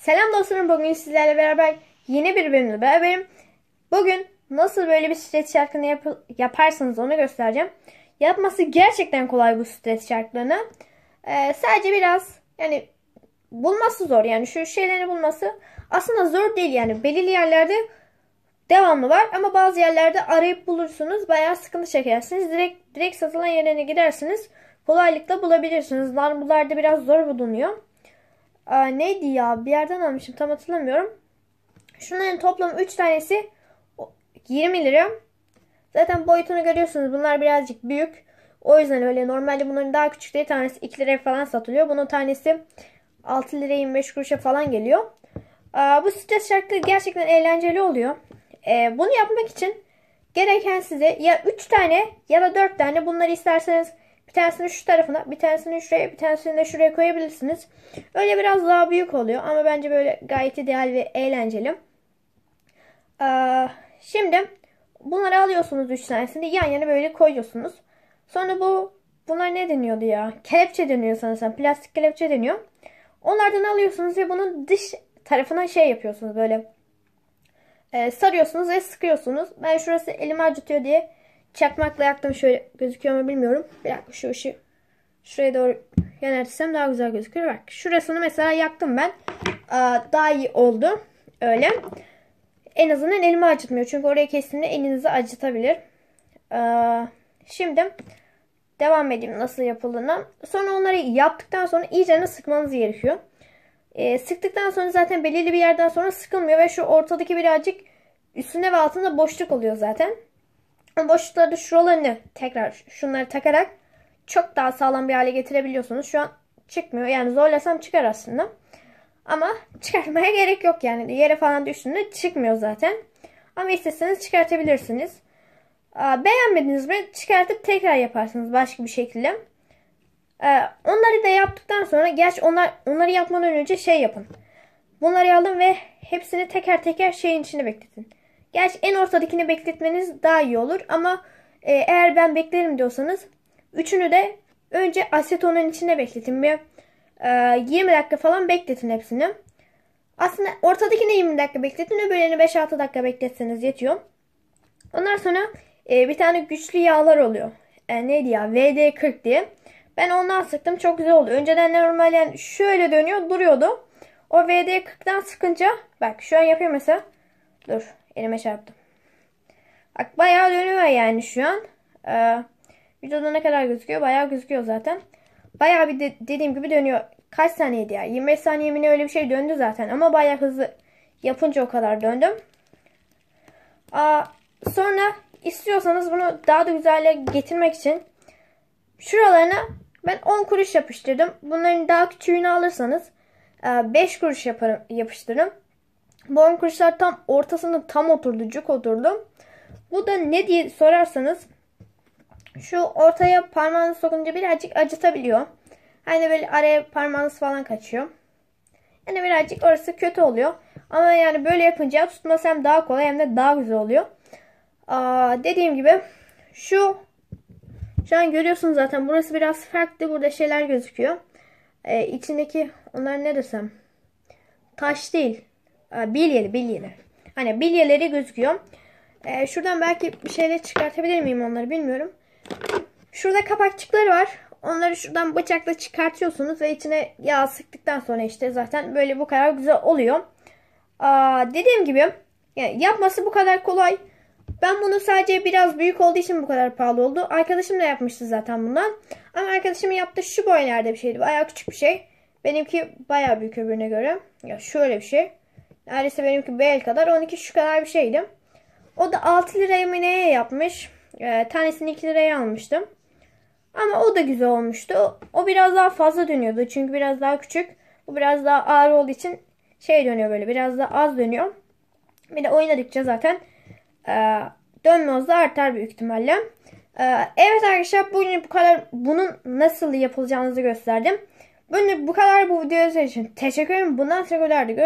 Selam dostlarım bugün sizlerle beraber yeni bir bölümde beraberim. Bugün nasıl böyle bir streç şarkını yap yaparsanız onu göstereceğim. Yapması gerçekten kolay bu streç şarkılarını. Ee, sadece biraz yani bulması zor yani şu şeyleri bulması aslında zor değil yani belirli yerlerde devamlı var ama bazı yerlerde arayıp bulursunuz bayağı sıkıntı çekersiniz. Direkt direkt satılan yerine gidersiniz kolaylıkla bulabilirsiniz. Bunlar, bunlar da biraz zor bulunuyor. Aa, neydi ya bir yerden almışım tam hatırlamıyorum. Şunların toplam 3 tanesi 20 lira. Zaten boyutunu görüyorsunuz bunlar birazcık büyük. O yüzden öyle normalde bunların daha küçükleri tanesi 2 lira falan satılıyor. Bunun tanesi 6 liraya 25 kuruşa falan geliyor. Aa, bu stres şarkıları gerçekten eğlenceli oluyor. Ee, bunu yapmak için gereken size ya 3 tane ya da 4 tane bunları isterseniz bir tanesini şu tarafına, bir tanesini şuraya, bir tanesini de şuraya koyabilirsiniz. Öyle biraz daha büyük oluyor ama bence böyle gayet ideal ve eğlenceli. Ee, şimdi bunları alıyorsunuz 3 tanesini yan yana böyle koyuyorsunuz. Sonra bu bunlar ne deniyordu ya? Kelepçe deniyor sanırsam. Plastik kelepçe deniyor. Onlardan alıyorsunuz ve bunun dış tarafına şey yapıyorsunuz böyle. E, sarıyorsunuz ve sıkıyorsunuz. Ben şurası elimi acıtıyor diye Çakmakla yaktım şöyle gözüküyor mu bilmiyorum. Bir dakika şu ışığı şuraya doğru yöneltirsem daha güzel gözüküyor. Bak şurasını mesela yaktım ben. Aa, daha iyi oldu. Öyle. En azından elimi acıtmıyor. Çünkü oraya kesinlikle elinizi acıtabilir. Aa, şimdi devam edeyim nasıl yapıldığına. Sonra onları yaptıktan sonra iyice sıkmanız gerekiyor. Ee, sıktıktan sonra zaten belirli bir yerden sonra sıkılmıyor ve şu ortadaki birazcık üstünde ve altında boşluk oluyor zaten boşlukları da şuralarını tekrar şunları takarak çok daha sağlam bir hale getirebiliyorsunuz. Şu an çıkmıyor. Yani zorlasam çıkar aslında. Ama çıkartmaya gerek yok yani. Yere falan düştüğünde çıkmıyor zaten. Ama isteseniz çıkartabilirsiniz. Beğenmediniz mi çıkartıp tekrar yaparsınız başka bir şekilde. Ee, onları da yaptıktan sonra gerçi onlar, onları yapmadan önce şey yapın. Bunları alın ve hepsini teker teker şeyin içine bekletin. Gerçi en ortadakini bekletmeniz daha iyi olur ama e, eğer ben beklerim diyorsanız üçünü de önce asetonun içine bekletin. Bir e, 20 dakika falan bekletin hepsini. Aslında ortadakini 20 dakika bekletin. Öbürlerini 5-6 dakika bekletseniz yetiyor. Ondan sonra e, bir tane güçlü yağlar oluyor. E, neydi ya? VD40 diye. Ben ondan sıktım. Çok güzel oldu. Önceden normalen yani şöyle dönüyor duruyordu. O VD40'dan sıkınca bak şu an yapıyor mesela. Dur. Elime çarptım. Bak bayağı dönüyor yani şu an. Ee, videoda ne kadar gözüküyor? Bayağı gözüküyor zaten. Bayağı bir de, dediğim gibi dönüyor. Kaç saniyeydi ya? 25 saniye mi öyle bir şey döndü zaten. Ama bayağı hızlı yapınca o kadar döndüm. Aa, sonra istiyorsanız bunu daha da güzelle getirmek için şuralarına ben 10 kuruş yapıştırdım. Bunların daha küçüğünü alırsanız 5 e, kuruş yaparım, yapıştırırım. Boğan kuşlar tam ortasında tam oturdu, cuk oturdu. Bu da ne diye sorarsanız şu ortaya parmağını sokunca birazcık acıtabiliyor. Hani böyle araya parmağınız falan kaçıyor. Yani birazcık orası kötü oluyor. Ama yani böyle yapınca tutması hem daha kolay hem de daha güzel oluyor. Aa, dediğim gibi şu şu an görüyorsunuz zaten burası biraz farklı. Burada şeyler gözüküyor. Ee, içindeki onlar ne desem taş değil. Ee, bilyeli bilyeli. Hani bilyeleri gözüküyor. Ee, şuradan belki bir şeyle çıkartabilir miyim onları bilmiyorum. Şurada kapakçıkları var. Onları şuradan bıçakla çıkartıyorsunuz ve içine yağ sıktıktan sonra işte zaten böyle bu kadar güzel oluyor. Aa, dediğim gibi yani yapması bu kadar kolay. Ben bunu sadece biraz büyük olduğu için bu kadar pahalı oldu. Arkadaşım da yapmıştı zaten bundan. Ama arkadaşımın yaptığı şu boylarda bir şeydi. Bayağı küçük bir şey. Benimki bayağı büyük öbürüne göre. Ya şöyle bir şey. Neredeyse benimki bel kadar. 12 şu kadar bir şeydi. O da 6 liraya mı neye yapmış? E, tanesini 2 liraya almıştım. Ama o da güzel olmuştu. O, biraz daha fazla dönüyordu. Çünkü biraz daha küçük. Bu biraz daha ağır olduğu için şey dönüyor böyle. Biraz daha az dönüyor. Bir de oynadıkça zaten e, dönme hızı artar büyük ihtimalle. E, evet arkadaşlar bugün bu kadar bunun nasıl yapılacağını gösterdim. Bugün bu kadar bu video için teşekkür ederim. Bundan sonra görüşmek